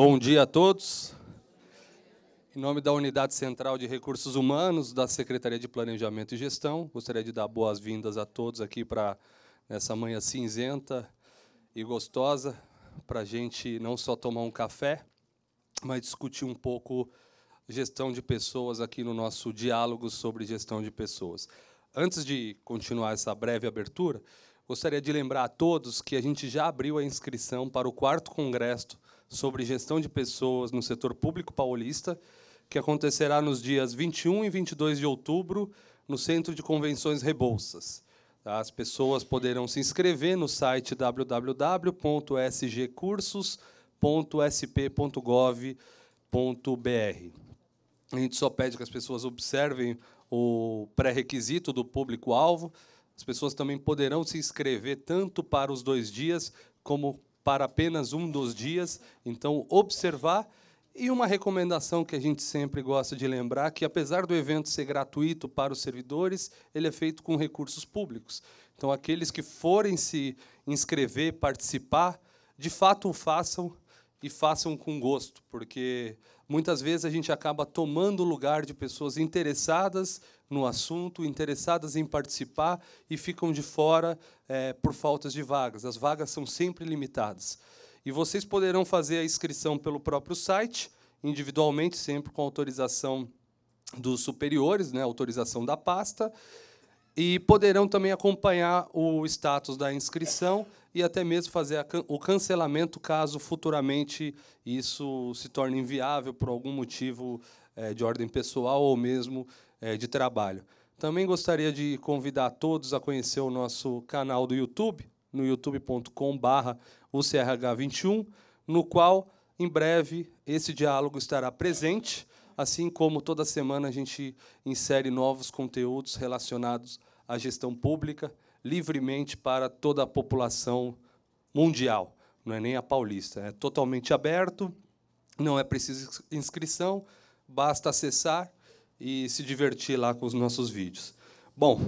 Bom dia a todos. Em nome da Unidade Central de Recursos Humanos da Secretaria de Planejamento e Gestão, gostaria de dar boas-vindas a todos aqui para nessa manhã cinzenta e gostosa, para a gente não só tomar um café, mas discutir um pouco gestão de pessoas aqui no nosso diálogo sobre gestão de pessoas. Antes de continuar essa breve abertura, gostaria de lembrar a todos que a gente já abriu a inscrição para o quarto congresso sobre gestão de pessoas no setor público paulista, que acontecerá nos dias 21 e 22 de outubro no Centro de Convenções Rebouças. Tá? As pessoas poderão se inscrever no site www.sgcursos.sp.gov.br. A gente só pede que as pessoas observem o pré-requisito do público-alvo. As pessoas também poderão se inscrever tanto para os dois dias como para apenas um dos dias, então observar. E uma recomendação que a gente sempre gosta de lembrar, que apesar do evento ser gratuito para os servidores, ele é feito com recursos públicos. Então aqueles que forem se inscrever, participar, de fato o façam e façam com gosto, porque muitas vezes a gente acaba tomando o lugar de pessoas interessadas no assunto, interessadas em participar e ficam de fora é, por faltas de vagas. As vagas são sempre limitadas. E vocês poderão fazer a inscrição pelo próprio site, individualmente, sempre com autorização dos superiores, né, autorização da pasta, e poderão também acompanhar o status da inscrição e até mesmo fazer o cancelamento caso futuramente isso se torne inviável por algum motivo eh, de ordem pessoal ou mesmo eh, de trabalho. Também gostaria de convidar todos a conhecer o nosso canal do YouTube, no youtube.com.br UCRH21, no qual, em breve, esse diálogo estará presente, assim como toda semana a gente insere novos conteúdos relacionados à gestão pública, livremente para toda a população mundial, não é nem a paulista. É totalmente aberto, não é preciso inscrição, basta acessar e se divertir lá com os nossos vídeos. Bom,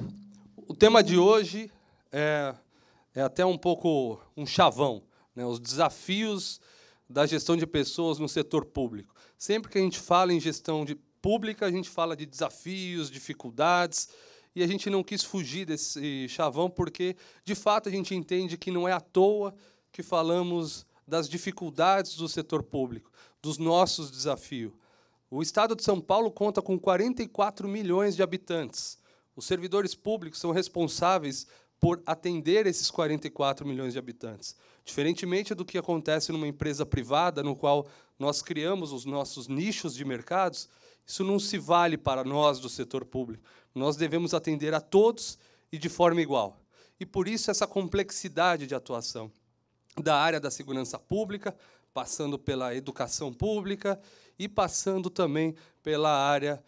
o tema de hoje é, é até um pouco um chavão, né? os desafios da gestão de pessoas no setor público. Sempre que a gente fala em gestão de pública, a gente fala de desafios, dificuldades, e a gente não quis fugir desse chavão porque, de fato, a gente entende que não é à toa que falamos das dificuldades do setor público, dos nossos desafios. O estado de São Paulo conta com 44 milhões de habitantes. Os servidores públicos são responsáveis por atender esses 44 milhões de habitantes. Diferentemente do que acontece numa empresa privada, no qual nós criamos os nossos nichos de mercados, isso não se vale para nós do setor público. Nós devemos atender a todos e de forma igual. E por isso essa complexidade de atuação da área da segurança pública, passando pela educação pública e passando também pela área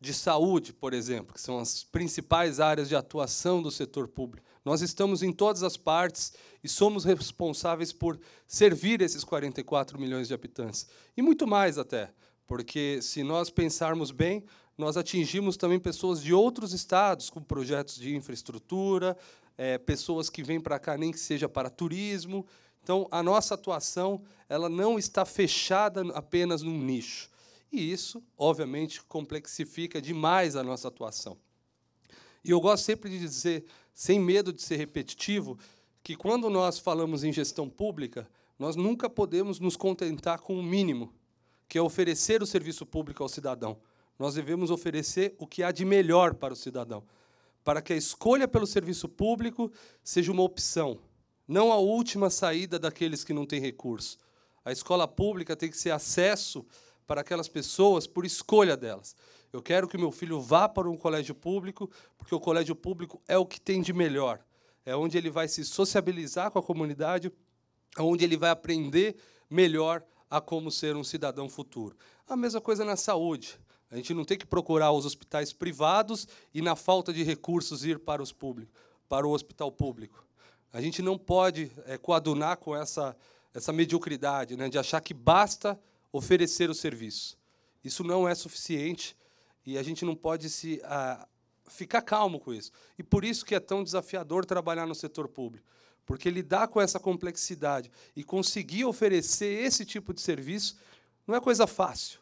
de saúde, por exemplo, que são as principais áreas de atuação do setor público. Nós estamos em todas as partes e somos responsáveis por servir esses 44 milhões de habitantes. E muito mais até, porque se nós pensarmos bem, nós atingimos também pessoas de outros estados com projetos de infraestrutura, é, pessoas que vêm para cá nem que seja para turismo, então, a nossa atuação ela não está fechada apenas num nicho. E isso, obviamente, complexifica demais a nossa atuação. E eu gosto sempre de dizer, sem medo de ser repetitivo, que quando nós falamos em gestão pública, nós nunca podemos nos contentar com o mínimo, que é oferecer o serviço público ao cidadão. Nós devemos oferecer o que há de melhor para o cidadão, para que a escolha pelo serviço público seja uma opção, não a última saída daqueles que não têm recurso. A escola pública tem que ser acesso para aquelas pessoas por escolha delas. Eu quero que meu filho vá para um colégio público, porque o colégio público é o que tem de melhor. É onde ele vai se sociabilizar com a comunidade, é onde ele vai aprender melhor a como ser um cidadão futuro. A mesma coisa na saúde. A gente não tem que procurar os hospitais privados e, na falta de recursos, ir para, os públicos, para o hospital público. A gente não pode é, coadunar com essa, essa mediocridade, né, de achar que basta oferecer o serviço. Isso não é suficiente e a gente não pode se ah, ficar calmo com isso. E por isso que é tão desafiador trabalhar no setor público, porque lidar com essa complexidade e conseguir oferecer esse tipo de serviço não é coisa fácil,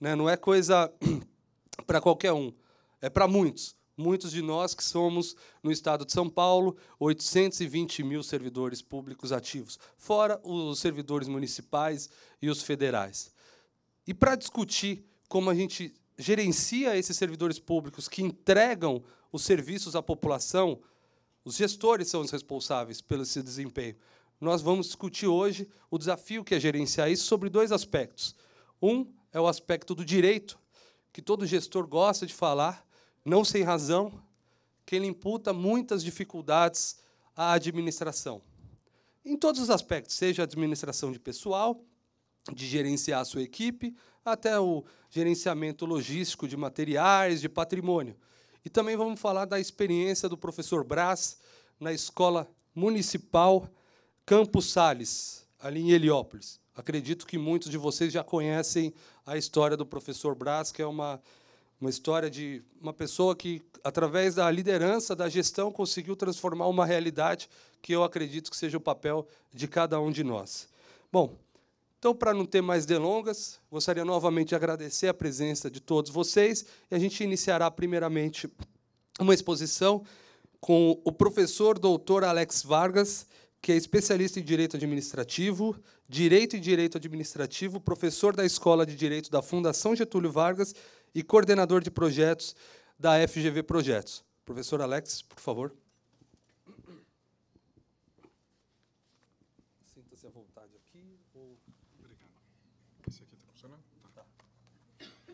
né? não é coisa para qualquer um, é para muitos muitos de nós que somos, no estado de São Paulo, 820 mil servidores públicos ativos, fora os servidores municipais e os federais. E para discutir como a gente gerencia esses servidores públicos que entregam os serviços à população, os gestores são os responsáveis pelo seu desempenho. Nós vamos discutir hoje o desafio que é gerenciar isso sobre dois aspectos. Um é o aspecto do direito, que todo gestor gosta de falar, não sem razão, que ele imputa muitas dificuldades à administração. Em todos os aspectos, seja a administração de pessoal, de gerenciar a sua equipe, até o gerenciamento logístico de materiais, de patrimônio. E também vamos falar da experiência do professor Brás na Escola Municipal Campos Sales, ali em Heliópolis. Acredito que muitos de vocês já conhecem a história do professor Brás, que é uma uma história de uma pessoa que, através da liderança, da gestão, conseguiu transformar uma realidade que eu acredito que seja o papel de cada um de nós. Bom, então, para não ter mais delongas, gostaria novamente de agradecer a presença de todos vocês e a gente iniciará, primeiramente, uma exposição com o professor doutor Alex Vargas, que é especialista em direito administrativo, direito e direito administrativo, professor da Escola de Direito da Fundação Getúlio Vargas e coordenador de projetos da FGV Projetos. Professor Alex, por favor. Sinta-se à vontade aqui. Ou... Obrigado. Esse aqui está funcionando? Tá. tá.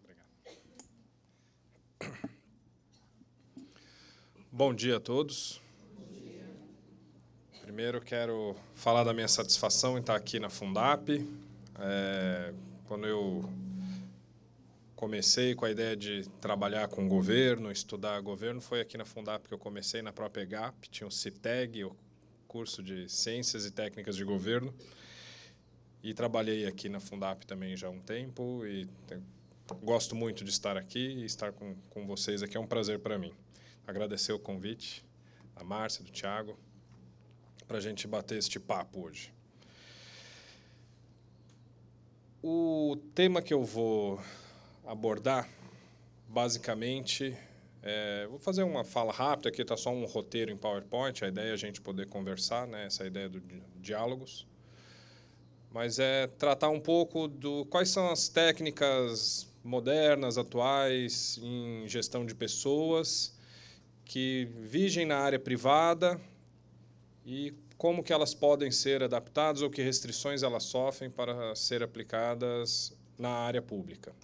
Obrigado. Bom dia a todos. Bom dia. Primeiro, quero falar da minha satisfação em estar aqui na Fundap, é, quando eu comecei com a ideia de trabalhar com governo, estudar governo, foi aqui na Fundap que eu comecei, na própria EGAP, tinha o CITEG, o curso de Ciências e Técnicas de Governo, e trabalhei aqui na Fundap também já há um tempo, e gosto muito de estar aqui e estar com, com vocês aqui é um prazer para mim. Agradecer o convite da Márcia, do Tiago, para a gente bater este papo hoje. O tema que eu vou abordar, basicamente, é, vou fazer uma fala rápida, aqui está só um roteiro em PowerPoint, a ideia é a gente poder conversar, né, essa ideia do di diálogos. Mas é tratar um pouco do quais são as técnicas modernas, atuais, em gestão de pessoas, que vigem na área privada e como que elas podem ser adaptadas ou que restrições elas sofrem para ser aplicadas na área pública.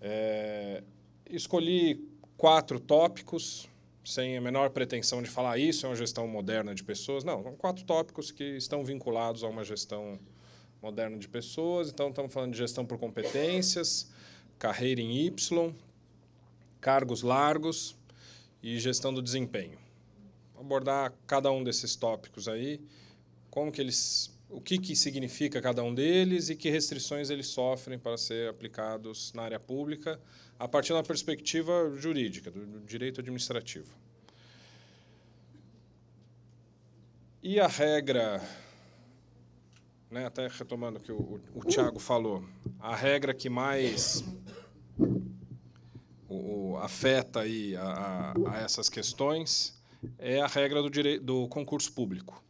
É, escolhi quatro tópicos, sem a menor pretensão de falar isso é uma gestão moderna de pessoas. Não, são quatro tópicos que estão vinculados a uma gestão moderna de pessoas. Então, estamos falando de gestão por competências, carreira em Y, cargos largos e gestão do desempenho abordar cada um desses tópicos aí, como que eles, o que que significa cada um deles e que restrições eles sofrem para ser aplicados na área pública, a partir da perspectiva jurídica, do direito administrativo. E a regra, né, até retomando o que o, o Tiago falou, a regra que mais o, o, afeta aí a, a, a essas questões é a regra do, dire... do concurso público,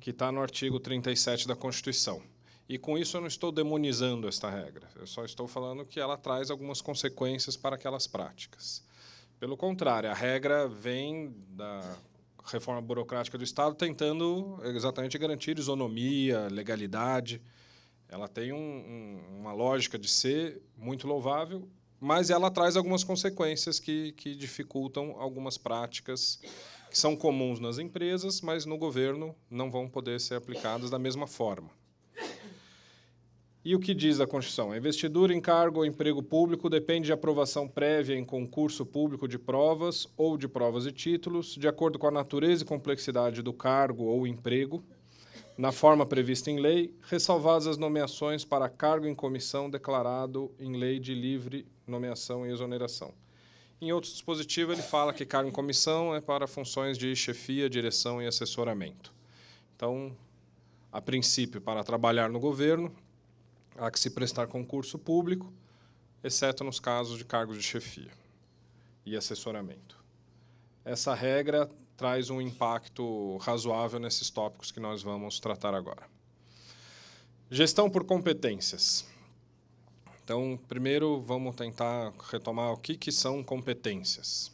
que está no artigo 37 da Constituição. E com isso eu não estou demonizando esta regra, eu só estou falando que ela traz algumas consequências para aquelas práticas. Pelo contrário, a regra vem da reforma burocrática do Estado tentando exatamente garantir isonomia, legalidade. Ela tem um, um, uma lógica de ser muito louvável, mas ela traz algumas consequências que, que dificultam algumas práticas que são comuns nas empresas, mas no governo não vão poder ser aplicadas da mesma forma. E o que diz a Constituição? A investidura em cargo ou emprego público depende de aprovação prévia em concurso público de provas ou de provas e títulos, de acordo com a natureza e complexidade do cargo ou emprego, na forma prevista em lei, ressalvadas as nomeações para cargo em comissão declarado em lei de livre nomeação e exoneração. Em outros dispositivos, ele fala que cargo em comissão é para funções de chefia, direção e assessoramento. Então, a princípio, para trabalhar no governo, há que se prestar concurso público, exceto nos casos de cargos de chefia e assessoramento. Essa regra traz um impacto razoável nesses tópicos que nós vamos tratar agora. Gestão por competências. Então, primeiro vamos tentar retomar o que, que são competências.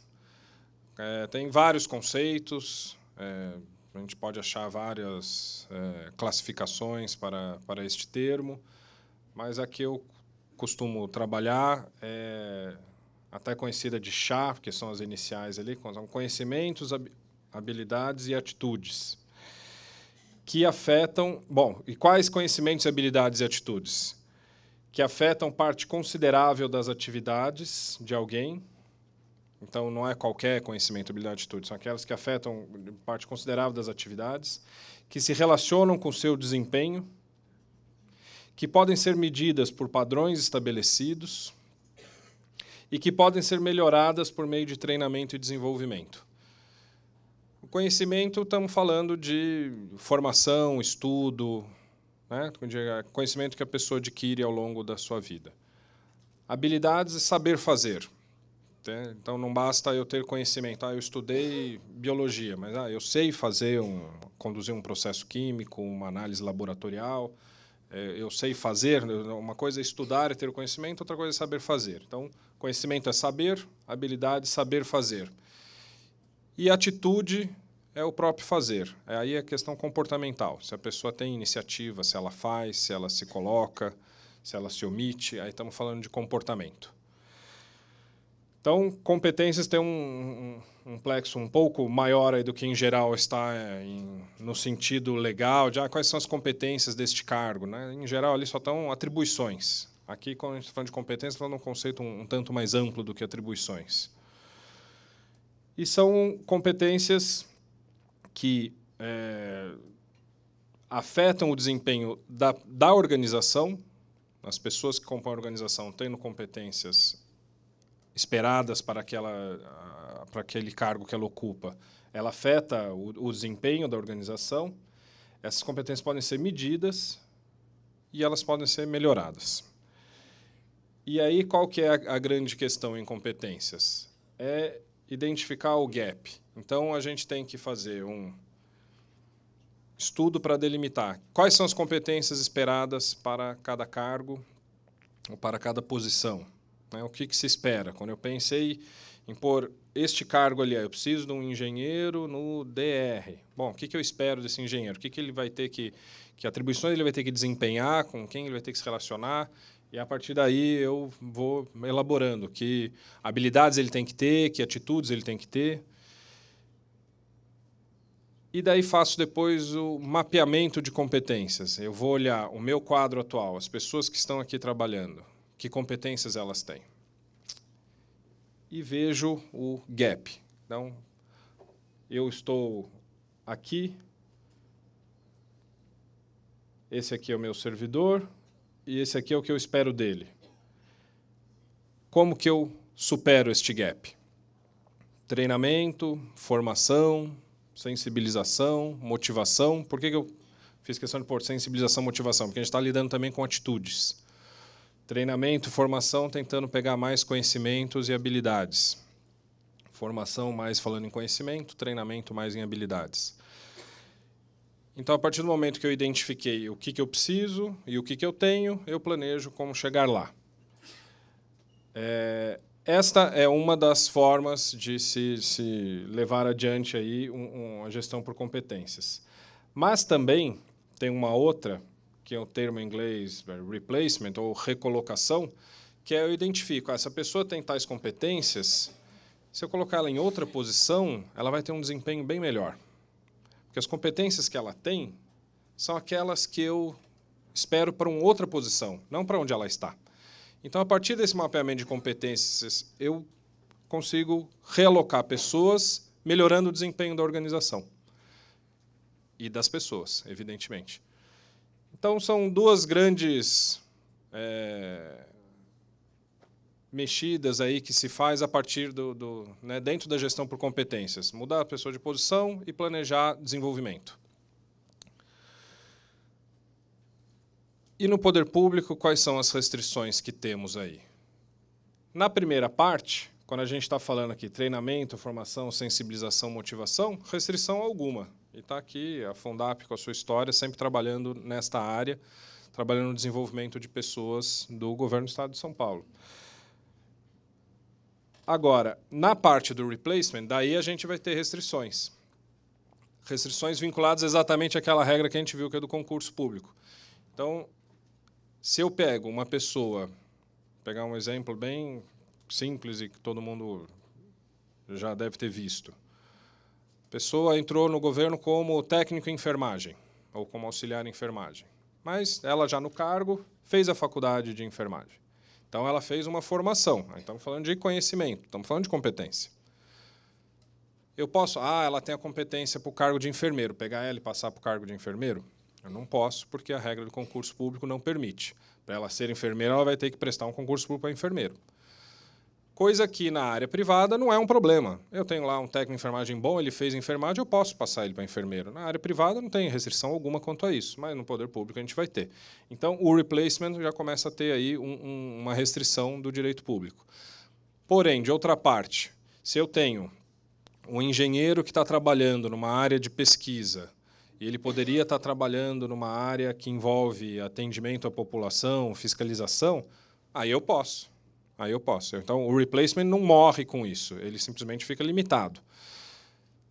É, tem vários conceitos, é, a gente pode achar várias é, classificações para, para este termo, mas aqui eu costumo trabalhar é até conhecida de chá, que são as iniciais ali, são conhecimentos, habilidades e atitudes que afetam, bom, e quais conhecimentos, habilidades e atitudes? que afetam parte considerável das atividades de alguém. Então, não é qualquer conhecimento, habilidade, atitude, são aquelas que afetam parte considerável das atividades, que se relacionam com seu desempenho, que podem ser medidas por padrões estabelecidos e que podem ser melhoradas por meio de treinamento e desenvolvimento. O conhecimento, estamos falando de formação, estudo, né? Eh, conhecimento que a pessoa adquire ao longo da sua vida. Habilidades e saber fazer. Né? Então, não basta eu ter conhecimento. Ah, eu estudei biologia, mas ah, eu sei fazer um, conduzir um processo químico, uma análise laboratorial. É, eu sei fazer. Né? Uma coisa é estudar e é ter conhecimento, outra coisa é saber fazer. Então, conhecimento é saber, habilidade é saber fazer. E atitude é o próprio fazer. É aí a questão comportamental. Se a pessoa tem iniciativa, se ela faz, se ela se coloca, se ela se omite, aí estamos falando de comportamento. Então, competências tem um, um, um, plexo um pouco maior aí do que em geral está é, em, no sentido legal de ah, quais são as competências deste cargo. Né? Em geral, ali só estão atribuições. Aqui, quando a gente está falando de competência, tá falando um conceito um, um tanto mais amplo do que atribuições. E são competências que é, afetam o desempenho da, da organização, as pessoas que compõem a organização tendo competências esperadas para, aquela, para aquele cargo que ela ocupa, ela afeta o, o desempenho da organização. Essas competências podem ser medidas e elas podem ser melhoradas. E aí, qual que é a, a grande questão em competências? É identificar o gap. Então, a gente tem que fazer um estudo para delimitar quais são as competências esperadas para cada cargo ou para cada posição. Né? O que, que se espera? Quando eu pensei em pôr este cargo ali, ah, eu preciso de um engenheiro no DR. Bom, o que, que eu espero desse engenheiro? O que, que ele vai ter que. Que atribuições ele vai ter que desempenhar, com quem ele vai ter que se relacionar, e a partir daí eu vou elaborando que habilidades ele tem que ter, que atitudes ele tem que ter. E daí faço depois o mapeamento de competências. Eu vou olhar o meu quadro atual, as pessoas que estão aqui trabalhando, que competências elas têm. E vejo o gap. Então, eu estou aqui, esse aqui é o meu servidor, e esse aqui é o que eu espero dele. Como que eu supero este gap? Treinamento, formação, sensibilização, motivação. Por que, que eu fiz questão de pôr sensibilização, motivação? Porque a gente está lidando também com atitudes. Treinamento, formação, tentando pegar mais conhecimentos e habilidades. Formação mais falando em conhecimento, treinamento mais em habilidades. Então, a partir do momento que eu identifiquei o que, que eu preciso e o que, que eu tenho, eu planejo como chegar lá. É, esta é uma das formas de se, se levar adiante aí um, um, a gestão por competências. Mas também tem uma outra, que é o termo em inglês é, replacement ou recolocação, que é eu identifico, ah, essa pessoa tem tais competências, se eu colocar ela em outra posição, ela vai ter um desempenho bem melhor. Porque as competências que ela tem são aquelas que eu espero para uma outra posição, não para onde ela está. Então, a partir desse mapeamento de competências, eu consigo realocar pessoas, melhorando o desempenho da organização e das pessoas, evidentemente. Então, são duas grandes é, mexidas aí que se faz a partir do, do né, dentro da gestão por competências, mudar a pessoa de posição e planejar desenvolvimento. E no poder público, quais são as restrições que temos aí? Na primeira parte, quando a gente está falando aqui treinamento, formação, sensibilização, motivação, restrição alguma. E está aqui a Fundap com a sua história, sempre trabalhando nesta área, trabalhando no desenvolvimento de pessoas do governo do Estado de São Paulo. Agora, na parte do replacement, daí a gente vai ter restrições. Restrições vinculadas exatamente àquela regra que a gente viu que é do concurso público. Então, se eu pego uma pessoa, vou pegar um exemplo bem simples e que todo mundo já deve ter visto. A pessoa entrou no governo como técnico em enfermagem ou como auxiliar em enfermagem. Mas ela já no cargo fez a faculdade de enfermagem. Então, ela fez uma formação. Estamos falando de conhecimento, estamos falando de competência. Eu posso, ah, ela tem a competência para o cargo de enfermeiro, pegar ela e passar para o cargo de enfermeiro? Eu não posso, porque a regra do concurso público não permite. Para ela ser enfermeira, ela vai ter que prestar um concurso público para enfermeiro. Coisa que na área privada não é um problema. Eu tenho lá um técnico de enfermagem bom, ele fez enfermagem, eu posso passar ele para enfermeiro. Na área privada não tem restrição alguma quanto a isso, mas no poder público a gente vai ter. Então o replacement já começa a ter aí um, um, uma restrição do direito público. Porém, de outra parte, se eu tenho um engenheiro que está trabalhando numa área de pesquisa e ele poderia estar tá trabalhando numa área que envolve atendimento à população, fiscalização, aí eu posso. Aí eu posso. Então, o replacement não morre com isso, ele simplesmente fica limitado.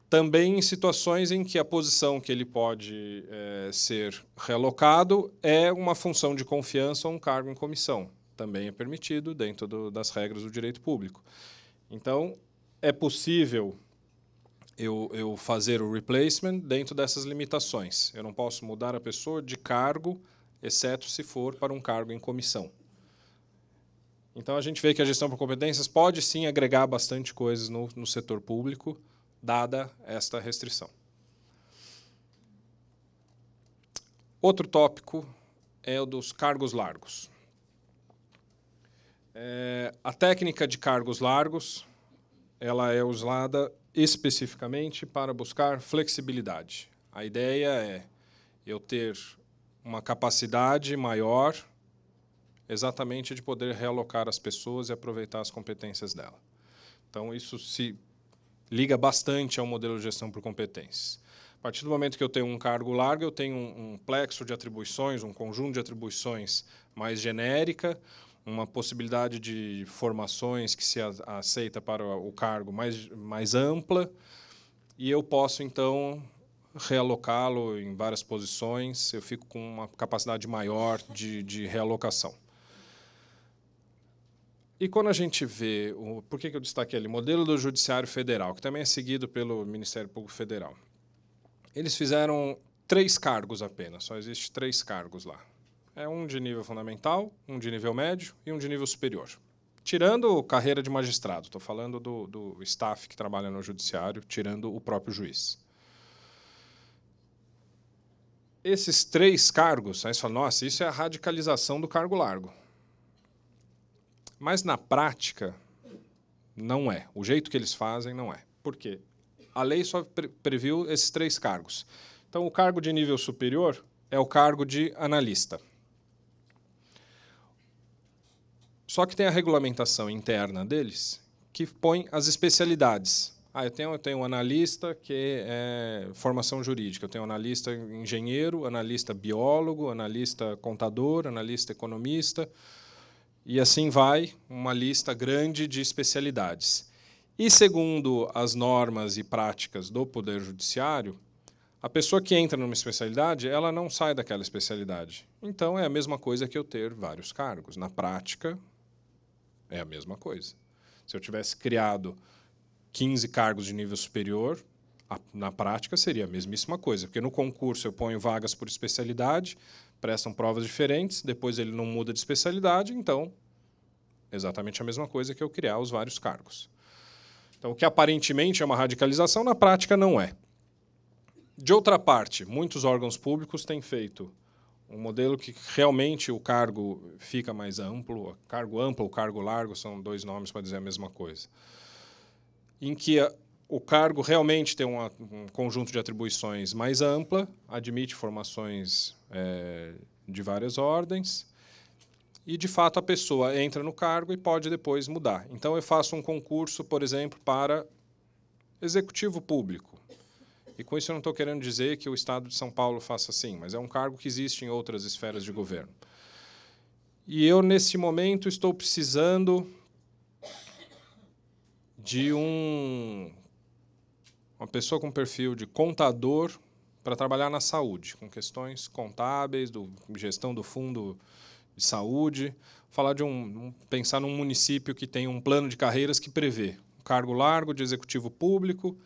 Também em situações em que a posição que ele pode é, ser relocado é uma função de confiança ou um cargo em comissão. Também é permitido dentro do, das regras do direito público. Então, é possível eu, eu, fazer o replacement dentro dessas limitações. Eu não posso mudar a pessoa de cargo, exceto se for para um cargo em comissão. Então a gente vê que a gestão por competências pode sim agregar bastante coisas no, no setor público, dada esta restrição. Outro tópico é o dos cargos largos. É, a técnica de cargos largos ela é usada especificamente para buscar flexibilidade. A ideia é eu ter uma capacidade maior exatamente de poder realocar as pessoas e aproveitar as competências dela. Então, isso se liga bastante ao modelo de gestão por competências. A partir do momento que eu tenho um cargo largo, eu tenho um, um plexo de atribuições, um conjunto de atribuições mais genérica, uma possibilidade de formações que se a, aceita para o cargo mais, mais ampla, e eu posso, então, realocá-lo em várias posições, eu fico com uma capacidade maior de, de realocação. E quando a gente vê, o, por que, que eu destaquei ele, modelo do Judiciário Federal, que também é seguido pelo Ministério Público Federal, eles fizeram três cargos apenas, só existe três cargos lá. É um de nível fundamental, um de nível médio e um de nível superior. Tirando carreira de magistrado, estou falando do, do staff que trabalha no judiciário, tirando o próprio juiz esses três cargos, aí você fala, nossa, isso é a radicalização do cargo largo. Mas na prática, não é. O jeito que eles fazem, não é. Por quê? A lei só previu esses três cargos. Então, o cargo de nível superior é o cargo de analista. Só que tem a regulamentação interna deles que põe as especialidades. Ah, eu tenho, eu tenho um analista que é formação jurídica, eu tenho analista engenheiro, analista biólogo, analista contador, analista economista. E assim vai uma lista grande de especialidades. E segundo as normas e práticas do Poder Judiciário, a pessoa que entra numa especialidade, ela não sai daquela especialidade. Então é a mesma coisa que eu ter vários cargos. Na prática, é a mesma coisa. Se eu tivesse criado 15 cargos de nível superior, na prática seria a mesmíssima coisa, porque no concurso eu ponho vagas por especialidade, prestam provas diferentes, depois ele não muda de especialidade, então exatamente a mesma coisa que eu criar os vários cargos. Então, o que aparentemente é uma radicalização, na prática não é. De outra parte, muitos órgãos públicos têm feito um modelo que realmente o cargo fica mais amplo, cargo amplo ou cargo largo são dois nomes para dizer a mesma coisa, em que o cargo realmente tem uma, um conjunto de atribuições mais ampla, admite formações é, de várias ordens, e de fato a pessoa entra no cargo e pode depois mudar. Então eu faço um concurso, por exemplo, para executivo público. E com isso eu não estou querendo dizer que o Estado de São Paulo faça assim, mas é um cargo que existe em outras esferas de governo. E eu, nesse momento, estou precisando de um uma pessoa com perfil de contador para trabalhar na saúde, com questões contábeis, do, gestão do fundo de saúde, falar de um pensar num município que tem um plano de carreiras que prevê um cargo largo de executivo público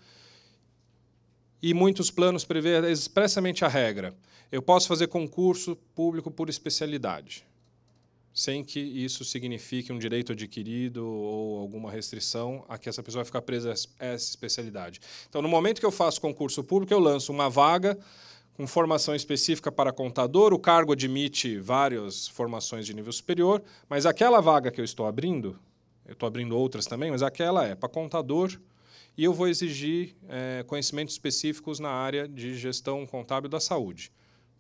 e muitos planos prevê expressamente a regra. Eu posso fazer concurso público por especialidade sem que isso signifique um direito adquirido ou alguma restrição a que essa pessoa vai ficar presa a essa especialidade. Então, no momento que eu faço concurso público, eu lanço uma vaga com formação específica para contador, o cargo admite várias formações de nível superior, mas aquela vaga que eu estou abrindo, eu estou abrindo outras também, mas aquela é para contador e eu vou exigir é, conhecimentos específicos na área de gestão contábil da saúde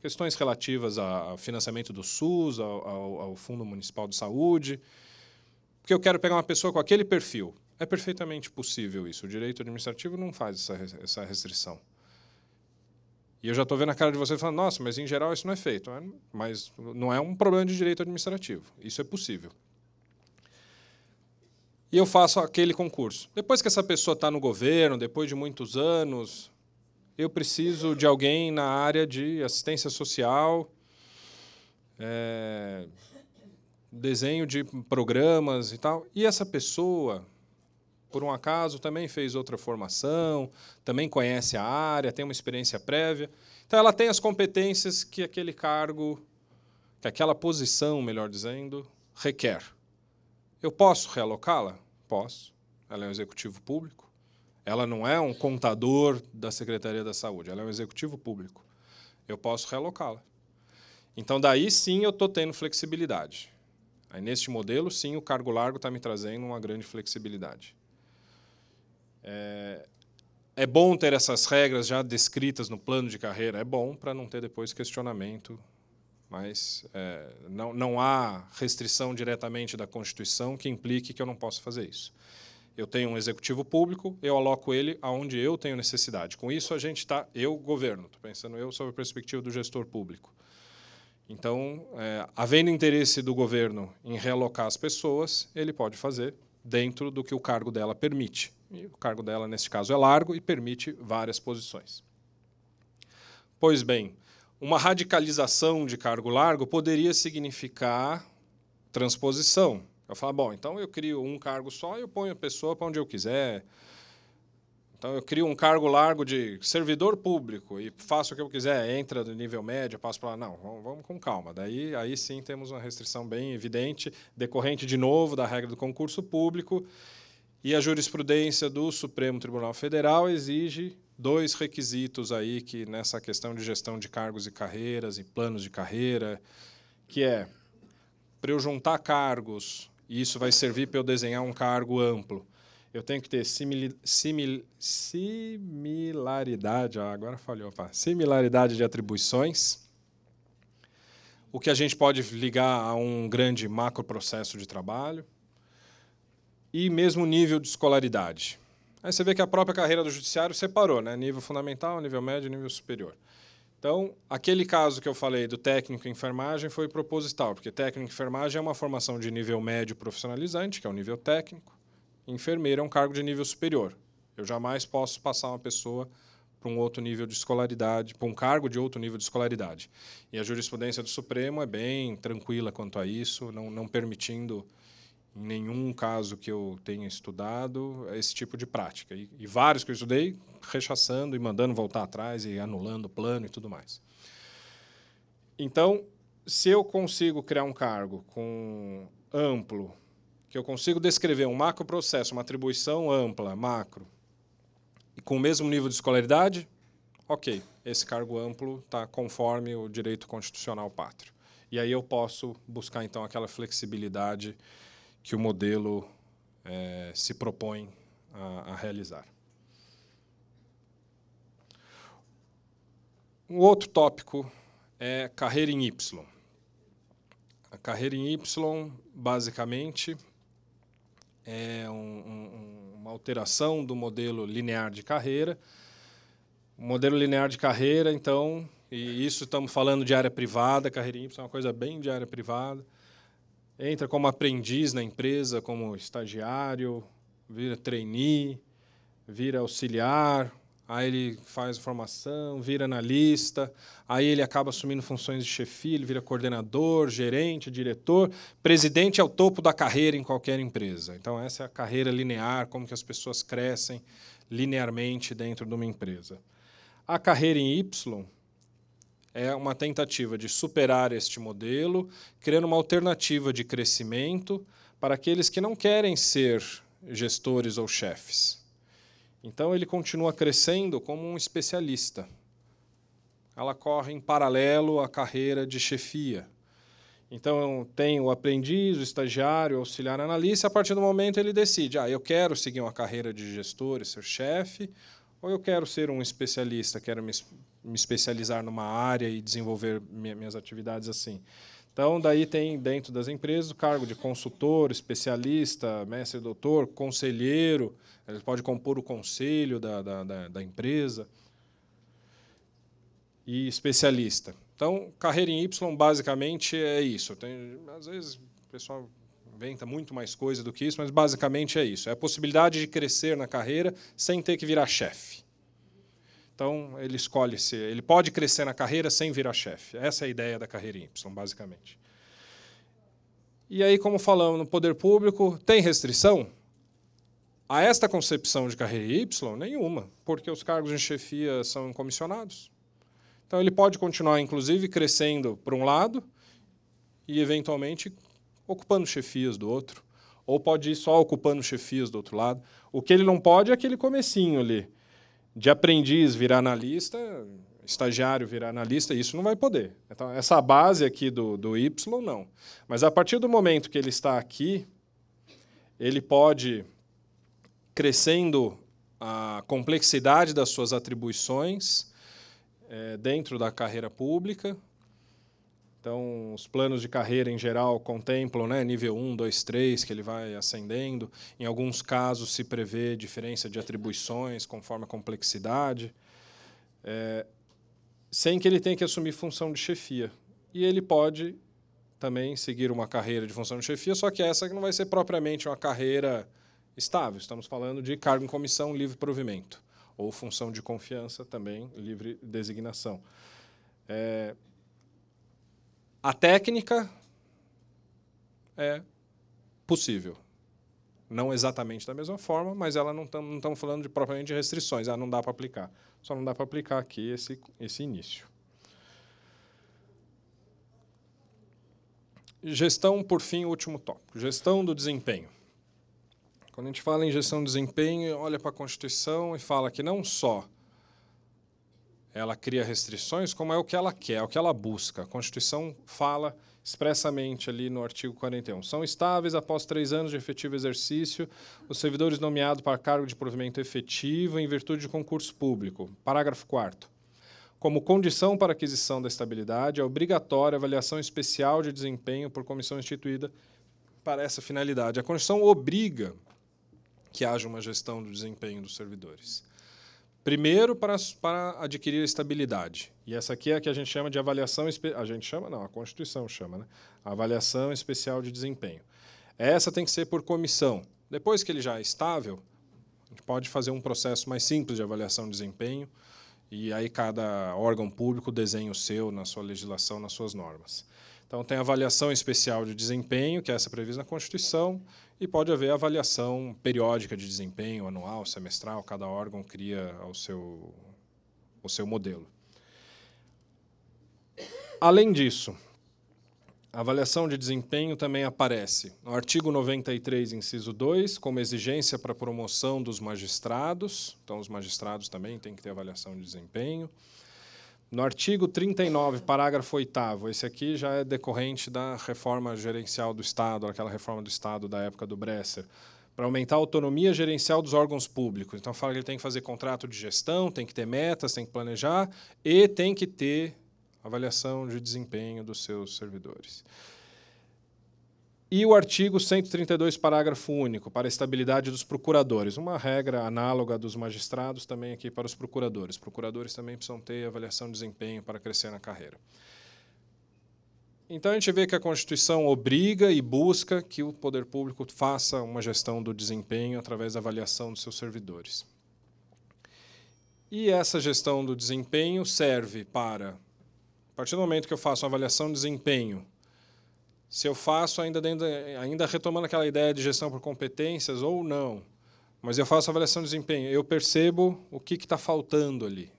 questões relativas ao financiamento do SUS, ao, ao, ao Fundo Municipal de Saúde, porque eu quero pegar uma pessoa com aquele perfil. É perfeitamente possível isso. O direito administrativo não faz essa, essa restrição. E eu já estou vendo a cara de vocês falando, nossa, mas em geral isso não é feito. É, mas não é um problema de direito administrativo. Isso é possível. E eu faço aquele concurso. Depois que essa pessoa está no governo, depois de muitos anos, eu preciso de alguém na área de assistência social, é, desenho de programas e tal. E essa pessoa, por um acaso, também fez outra formação, também conhece a área, tem uma experiência prévia. Então, ela tem as competências que aquele cargo, que aquela posição, melhor dizendo, requer. Eu posso realocá-la? Posso. Ela é um executivo público. Ela não é um contador da Secretaria da Saúde, ela é um executivo público. Eu posso realocá-la. Então, daí sim eu estou tendo flexibilidade. Aí, neste modelo, sim, o cargo largo está me trazendo uma grande flexibilidade. É, é bom ter essas regras já descritas no plano de carreira, é bom para não ter depois questionamento, mas é, não, não há restrição diretamente da Constituição que implique que eu não posso fazer isso. Eu tenho um executivo público, eu aloco ele aonde eu tenho necessidade. Com isso, a gente está, eu, governo, estou pensando eu sob a perspectiva do gestor público. Então, é, havendo interesse do governo em realocar as pessoas, ele pode fazer dentro do que o cargo dela permite. E o cargo dela, neste caso, é largo e permite várias posições. Pois bem, uma radicalização de cargo largo poderia significar transposição, eu falo, bom, então eu crio um cargo só e eu ponho a pessoa para onde eu quiser. Então eu crio um cargo largo de servidor público e faço o que eu quiser, entra do nível médio, passo para lá. Não, vamos, vamos, com calma. Daí aí sim temos uma restrição bem evidente, decorrente de novo da regra do concurso público. E a jurisprudência do Supremo Tribunal Federal exige dois requisitos aí que nessa questão de gestão de cargos e carreiras e planos de carreira, que é para eu juntar cargos e isso vai servir para eu desenhar um cargo amplo. Eu tenho que ter simili, simil, similaridade, agora falhou, similaridade de atribuições, o que a gente pode ligar a um grande macro processo de trabalho, e mesmo nível de escolaridade. Aí você vê que a própria carreira do judiciário separou, né? nível fundamental, nível médio, nível superior. Então, aquele caso que eu falei do técnico em enfermagem foi proposital, porque técnico em enfermagem é uma formação de nível médio profissionalizante, que é o nível técnico. Enfermeiro é um cargo de nível superior. Eu jamais posso passar uma pessoa para um outro nível de escolaridade, para um cargo de outro nível de escolaridade. E a jurisprudência do Supremo é bem tranquila quanto a isso, não, não permitindo em nenhum caso que eu tenha estudado esse tipo de prática. E, e vários que eu estudei rechaçando e mandando voltar atrás e anulando o plano e tudo mais. Então, se eu consigo criar um cargo com amplo, que eu consigo descrever um macro processo, uma atribuição ampla, macro, e com o mesmo nível de escolaridade, ok, esse cargo amplo está conforme o direito constitucional pátrio. E aí eu posso buscar, então, aquela flexibilidade que o modelo é, se propõe a, a realizar. Um outro tópico é carreira em Y. A carreira em Y, basicamente, é um, um, uma alteração do modelo linear de carreira. O modelo linear de carreira, então, e isso estamos falando de área privada, carreira em Y é uma coisa bem de área privada. Entra como aprendiz na empresa, como estagiário, vira trainee, vira auxiliar, aí ele faz formação, vira analista, aí ele acaba assumindo funções de chefe, ele vira coordenador, gerente, diretor, presidente é o topo da carreira em qualquer empresa. Então essa é a carreira linear, como que as pessoas crescem linearmente dentro de uma empresa. A carreira em Y é uma tentativa de superar este modelo, criando uma alternativa de crescimento para aqueles que não querem ser gestores ou chefes então ele continua crescendo como um especialista. Ela corre em paralelo à carreira de chefia. Então tem o aprendiz, o estagiário, o auxiliar analista, e a partir do momento ele decide: ah, eu quero seguir uma carreira de gestor e ser chefe, ou eu quero ser um especialista, quero me, me especializar numa área e desenvolver minhas atividades assim. Então, daí tem dentro das empresas o cargo de consultor, especialista, mestre, doutor, conselheiro. Ele pode compor o conselho da, da, da, da empresa. E especialista. Então, carreira em Y, basicamente, é isso. Tem, às vezes, o pessoal inventa muito mais coisa do que isso, mas basicamente é isso. É a possibilidade de crescer na carreira sem ter que virar chefe. Então, ele escolhe ser, ele pode crescer na carreira sem virar chefe. Essa é a ideia da carreira Y, basicamente. E aí, como falamos, no poder público tem restrição? A esta concepção de carreira Y, nenhuma, porque os cargos de chefia são comissionados. Então, ele pode continuar, inclusive, crescendo para um lado e, eventualmente, ocupando chefias do outro. Ou pode ir só ocupando chefias do outro lado. O que ele não pode é aquele comecinho ali de aprendiz virar analista, estagiário virar analista, isso não vai poder. Então, essa base aqui do, do Y, não. Mas a partir do momento que ele está aqui, ele pode, crescendo a complexidade das suas atribuições é, dentro da carreira pública, então, os planos de carreira em geral contemplam né, nível 1, 2, 3, que ele vai ascendendo. Em alguns casos, se prevê diferença de atribuições conforme a complexidade, é, sem que ele tenha que assumir função de chefia. E ele pode também seguir uma carreira de função de chefia, só que essa não vai ser propriamente uma carreira estável. Estamos falando de cargo em comissão livre provimento, ou função de confiança também livre designação. É, a técnica é possível. Não exatamente da mesma forma, mas ela não estamos falando de, propriamente de restrições. Ah, não dá para aplicar. Só não dá para aplicar aqui esse, esse início. Gestão, por fim, o último tópico. Gestão do desempenho. Quando a gente fala em gestão do desempenho, olha para a Constituição e fala que não só ela cria restrições, como é o que ela quer, é o que ela busca. A Constituição fala expressamente ali no artigo 41. São estáveis após três anos de efetivo exercício os servidores nomeados para cargo de provimento efetivo em virtude de concurso público. Parágrafo 4 como condição para aquisição da estabilidade, é obrigatória avaliação especial de desempenho por comissão instituída para essa finalidade. A Constituição obriga que haja uma gestão do desempenho dos servidores. Primeiro, para, para adquirir a estabilidade. E essa aqui é a que a gente chama de avaliação. A gente chama? Não, a Constituição chama, né? Avaliação especial de desempenho. Essa tem que ser por comissão. Depois que ele já é estável, a gente pode fazer um processo mais simples de avaliação de desempenho. E aí cada órgão público desenha o seu na sua legislação, nas suas normas. Então, tem avaliação especial de desempenho, que é essa prevista na Constituição, e pode haver avaliação periódica de desempenho, anual, semestral, cada órgão cria o seu, o seu modelo. Além disso, a avaliação de desempenho também aparece no artigo 93, inciso 2, como exigência para promoção dos magistrados, então os magistrados também têm que ter avaliação de desempenho. No artigo 39, parágrafo 8 esse aqui já é decorrente da reforma gerencial do Estado, aquela reforma do Estado da época do Bresser, para aumentar a autonomia gerencial dos órgãos públicos. Então, fala que ele tem que fazer contrato de gestão, tem que ter metas, tem que planejar e tem que ter avaliação de desempenho dos seus servidores. E o artigo 132, parágrafo único, para a estabilidade dos procuradores. Uma regra análoga dos magistrados também aqui para os procuradores. Procuradores também precisam ter avaliação de desempenho para crescer na carreira. Então a gente vê que a Constituição obriga e busca que o poder público faça uma gestão do desempenho através da avaliação dos seus servidores. E essa gestão do desempenho serve para, a partir do momento que eu faço uma avaliação de desempenho se eu faço ainda, dentro, ainda retomando aquela ideia de gestão por competências ou não, mas eu faço avaliação de desempenho, eu percebo o que está faltando ali,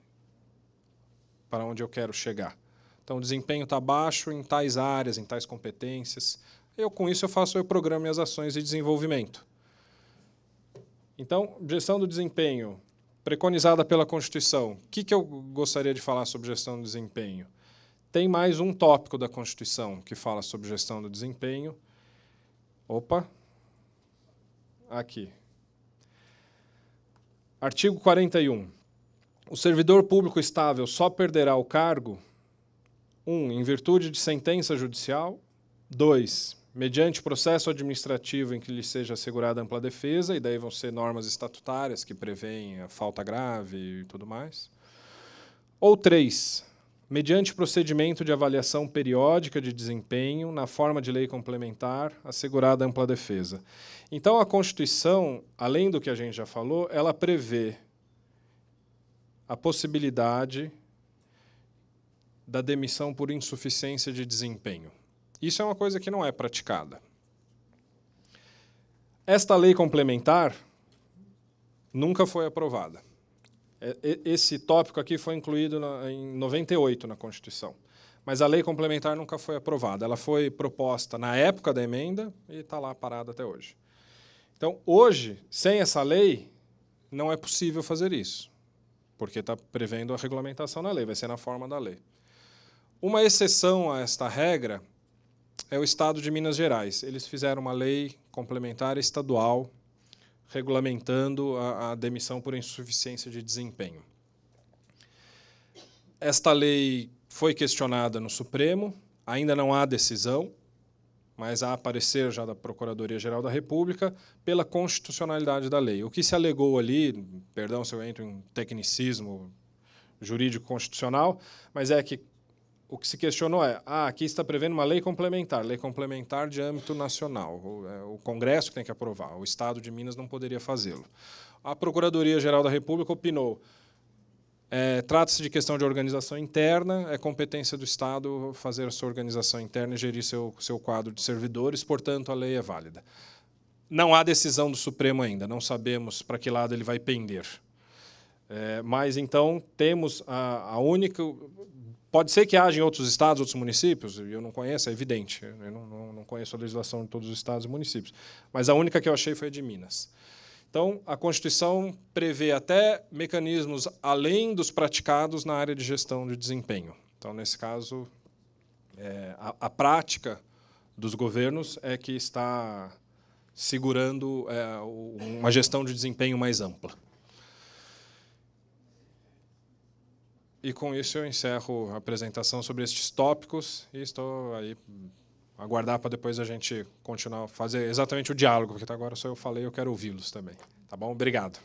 para onde eu quero chegar. Então, o desempenho está baixo em tais áreas, em tais competências. Eu, com isso, eu faço, programa e as ações de desenvolvimento. Então, gestão do desempenho, preconizada pela Constituição. O que, que eu gostaria de falar sobre gestão do desempenho? Tem mais um tópico da Constituição que fala sobre gestão do desempenho. Opa! Aqui. Artigo 41. O servidor público estável só perderá o cargo 1. Um, em virtude de sentença judicial. 2. Mediante processo administrativo em que lhe seja assegurada ampla defesa, e daí vão ser normas estatutárias que preveem a falta grave e tudo mais. Ou 3 mediante procedimento de avaliação periódica de desempenho, na forma de lei complementar, assegurada ampla defesa. Então, a Constituição, além do que a gente já falou, ela prevê a possibilidade da demissão por insuficiência de desempenho. Isso é uma coisa que não é praticada. Esta lei complementar nunca foi aprovada. É, esse tópico aqui foi incluído na, em 98 na Constituição. Mas a lei complementar nunca foi aprovada. Ela foi proposta na época da emenda e está lá parada até hoje. Então, hoje, sem essa lei, não é possível fazer isso, porque está prevendo a regulamentação na lei, vai ser na forma da lei. Uma exceção a esta regra é o Estado de Minas Gerais. Eles fizeram uma lei complementar estadual regulamentando a, a demissão por insuficiência de desempenho. Esta lei foi questionada no Supremo, ainda não há decisão, mas há parecer já da Procuradoria-Geral da República pela constitucionalidade da lei. O que se alegou ali, perdão se eu entro em tecnicismo jurídico constitucional, mas é que o que se questionou é: ah, aqui está prevendo uma lei complementar, lei complementar de âmbito nacional. O, é, o Congresso tem que aprovar, o Estado de Minas não poderia fazê-lo. A Procuradoria-Geral da República opinou. É, Trata-se de questão de organização interna, é competência do Estado fazer a sua organização interna e gerir seu, seu quadro de servidores, portanto, a lei é válida. Não há decisão do Supremo ainda, não sabemos para que lado ele vai pender. É, mas então temos a, a única Pode ser que haja em outros estados, outros municípios, eu não conheço, é evidente. Eu não, não, não conheço a legislação de todos os estados e municípios. Mas a única que eu achei foi a de Minas. Então, a Constituição prevê até mecanismos além dos praticados na área de gestão de desempenho. Então, nesse caso, é, a, a, prática dos governos é que está segurando é, uma gestão de desempenho mais ampla. E com isso eu encerro a apresentação sobre estes tópicos e estou aí hum, aguardar para depois a gente continuar fazer exatamente o diálogo, porque agora só eu falei, eu quero ouvi-los também. Tá bom? Obrigado.